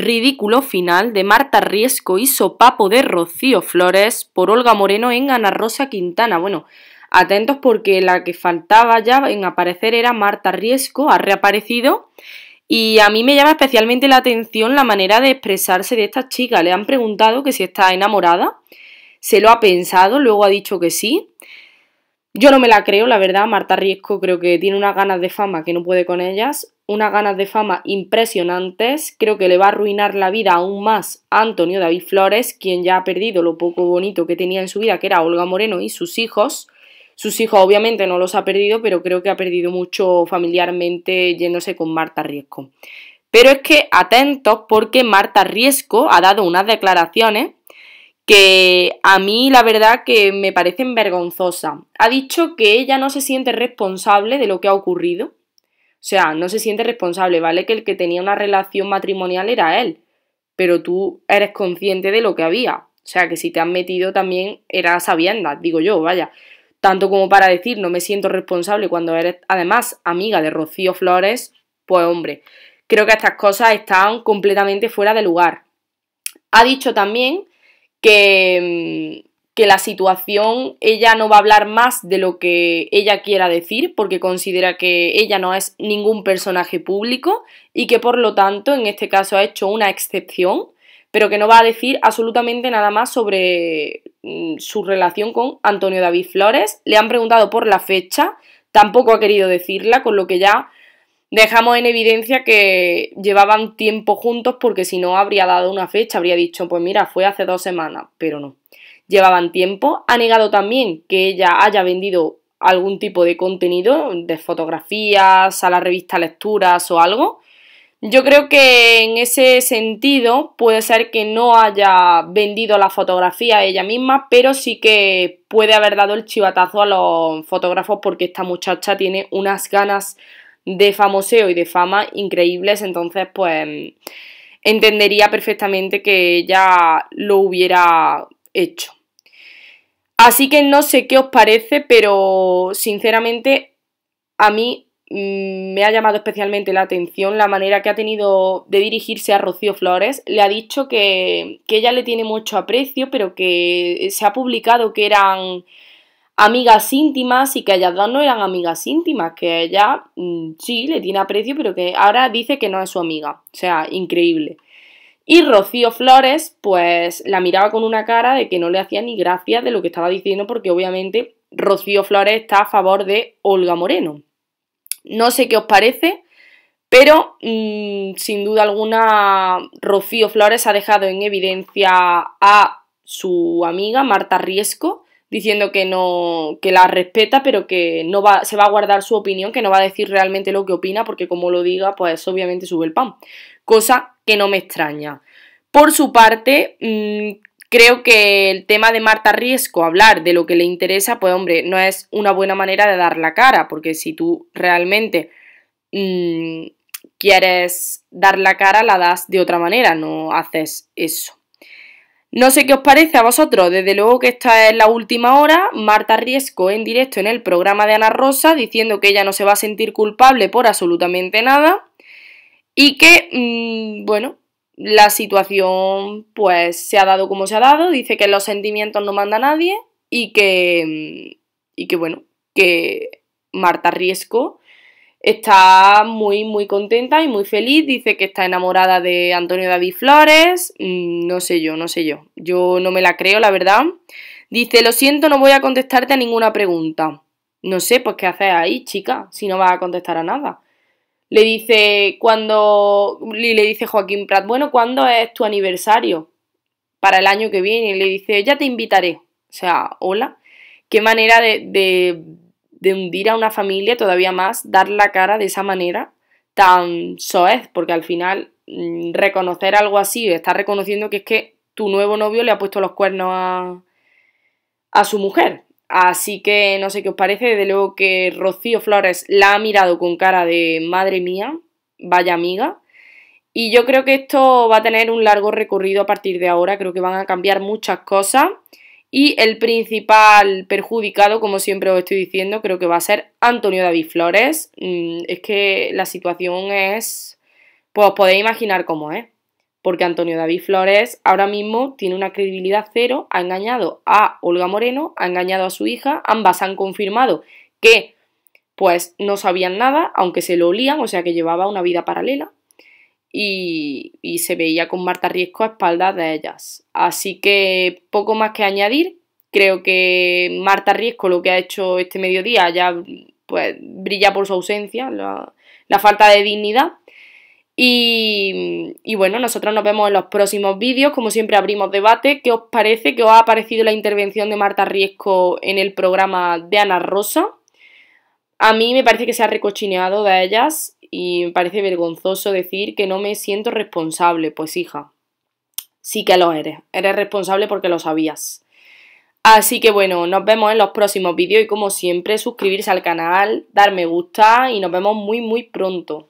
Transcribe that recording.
Ridículo final de Marta Riesco y Sopapo de Rocío Flores por Olga Moreno en Ana Rosa Quintana. Bueno, atentos porque la que faltaba ya en aparecer era Marta Riesco, ha reaparecido. Y a mí me llama especialmente la atención la manera de expresarse de esta chica. Le han preguntado que si está enamorada. Se lo ha pensado, luego ha dicho que sí. Yo no me la creo, la verdad. Marta Riesco creo que tiene unas ganas de fama que no puede con ellas unas ganas de fama impresionantes. Creo que le va a arruinar la vida aún más a Antonio David Flores, quien ya ha perdido lo poco bonito que tenía en su vida, que era Olga Moreno y sus hijos. Sus hijos obviamente no los ha perdido, pero creo que ha perdido mucho familiarmente yéndose con Marta Riesco. Pero es que atentos porque Marta Riesco ha dado unas declaraciones que a mí la verdad que me parecen vergonzosas. Ha dicho que ella no se siente responsable de lo que ha ocurrido, o sea, no se siente responsable, ¿vale? Que el que tenía una relación matrimonial era él, pero tú eres consciente de lo que había. O sea, que si te han metido también era sabienda, digo yo, vaya. Tanto como para decir no me siento responsable cuando eres además amiga de Rocío Flores, pues hombre, creo que estas cosas están completamente fuera de lugar. Ha dicho también que mm, la situación ella no va a hablar más de lo que ella quiera decir porque considera que ella no es ningún personaje público y que por lo tanto en este caso ha hecho una excepción pero que no va a decir absolutamente nada más sobre mm, su relación con Antonio David Flores. Le han preguntado por la fecha, tampoco ha querido decirla, con lo que ya dejamos en evidencia que llevaban tiempo juntos porque si no habría dado una fecha, habría dicho, pues mira, fue hace dos semanas, pero no llevaban tiempo. Ha negado también que ella haya vendido algún tipo de contenido, de fotografías, a la revista Lecturas o algo. Yo creo que en ese sentido puede ser que no haya vendido la fotografía ella misma, pero sí que puede haber dado el chivatazo a los fotógrafos porque esta muchacha tiene unas ganas de famoseo y de fama increíbles, entonces pues entendería perfectamente que ella lo hubiera hecho. Así que no sé qué os parece, pero sinceramente a mí mm, me ha llamado especialmente la atención la manera que ha tenido de dirigirse a Rocío Flores. Le ha dicho que, ella le tiene mucho aprecio, pero que se ha publicado que eran amigas íntimas y que ellas dos no eran amigas íntimas, que ella mm, sí le tiene aprecio, pero que ahora dice que no es su amiga. O sea, increíble. Y Rocío Flores, pues la miraba con una cara de que no le hacía ni gracia de lo que estaba diciendo, porque obviamente Rocío Flores está a favor de Olga Moreno. No sé qué os parece, pero mm, sin duda alguna Rocío Flores ha dejado en evidencia a su amiga Marta Riesco, diciendo que no la respeta pero que no va se va a guardar su opinión que no va a decir realmente lo que opina porque como lo diga pues obviamente sube el pan cosa que no me extraña. Por su parte, mm, creo que el tema de Marta Riesco, hablar de lo que le interesa, pues hombre, no es una buena manera de dar la cara, porque si tú realmente mm, quieres dar la cara, la das de otra manera, no haces eso. No sé qué os parece a vosotros, desde luego que esta es la última hora, Marta Riesco en directo en el programa de Ana Rosa diciendo que ella no se va a sentir culpable por absolutamente nada y que, mm, bueno, la situación pues se ha dado como se ha dado, dice que los sentimientos no manda nadie y que, mm, y que bueno, que Marta Riesco está muy muy contenta y muy feliz, dice que está enamorada de Antonio David Flores, mm, no sé yo, no sé yo, yo no me la creo, la verdad. Dice, lo siento, no voy a contestarte a ninguna pregunta. No sé, pues qué haces ahí, chica, si no vas a contestar a nada. Le dice cuando le dice Joaquín Prat, bueno, ¿cuándo es tu aniversario? Para el año que viene. Y le dice, ya te invitaré. O sea, hola. Qué manera de, de, hundir a una familia todavía más, dar la cara de esa manera tan soez, porque al final mm, reconocer algo así, está reconociendo que es que tu nuevo novio le ha puesto los cuernos a, a su mujer. Así que no sé qué os parece, desde luego que Rocío Flores la ha mirado con cara de madre mía, vaya amiga. Y yo creo que esto va a tener un largo recorrido a partir de ahora, creo que van a cambiar muchas cosas. Y el principal perjudicado, como siempre os estoy diciendo, creo que va a ser Antonio David Flores. Mm, es que la situación es, pues os podéis imaginar cómo es porque Antonio David Flores ahora mismo tiene una credibilidad cero, ha engañado a Olga Moreno, ha engañado a su hija, ambas han confirmado que pues no sabían nada, aunque se lo olían, o sea que llevaba una vida paralela y, se veía con Marta Riesco a espaldas de ellas. Así que poco más que añadir, creo que Marta Riesco lo que ha hecho este mediodía ya pues brilla por su ausencia, la falta de dignidad y, bueno, nosotros nos vemos en los próximos vídeos. Como siempre, abrimos debate. ¿Qué os parece? ¿Qué os ha parecido la intervención de Marta Riesco en el programa de Ana Rosa? A mí me parece que se ha recochineado de ellas y me parece vergonzoso decir que no me siento responsable. Pues hija, sí que lo eres. Eres responsable porque lo sabías. Así que bueno, nos vemos en los próximos vídeos y como siempre suscribirse al canal, dar me gusta y nos vemos muy muy pronto.